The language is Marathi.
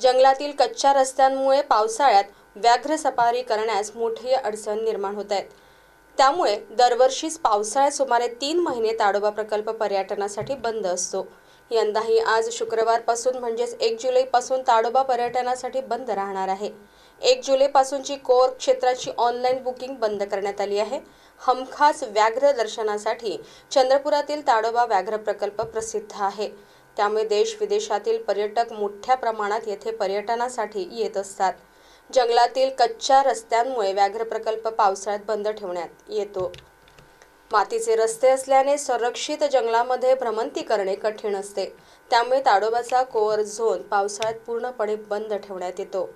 जंगलातील कच्च्या रस्त्यांमुळे पावसाळ्यात व्याघ्र सफारी करण्यास मोठी अडचण निर्माण होत आहेत त्यामुळे दरवर्षीच पावसाळ्यात सुमारे तीन महिने ताडोबा प्रकल्प पर्यटनासाठी बंद असतो यंदाही आज शुक्रवारपासून म्हणजेच एक जुलैपासून ताडोबा पर्यटनासाठी बंद राहणार आहे एक जुलैपासूनची कोर क्षेत्राची ऑनलाईन बुकिंग बंद करण्यात आली आहे हमखास व्याघ्र दर्शनासाठी चंद्रपुरातील ताडोबा व्याघ्र प्रकल्प प्रसिद्ध आहे त्यामुळे देश विदेशातील पर्यटक मोठ्या प्रमाणात येथे पर्यटनासाठी येत असतात जंगलातील कच्च्या रस्त्यांमुळे व्याघ्र प्रकल्प पावसाळ्यात बंद ठेवण्यात येतो मातीचे रस्ते असल्याने संरक्षित जंगलामध्ये भ्रमंती करणे कठीण असते त्यामुळे ताडोबाचा कोअर झोन पावसाळ्यात पूर्णपणे बंद ठेवण्यात येतो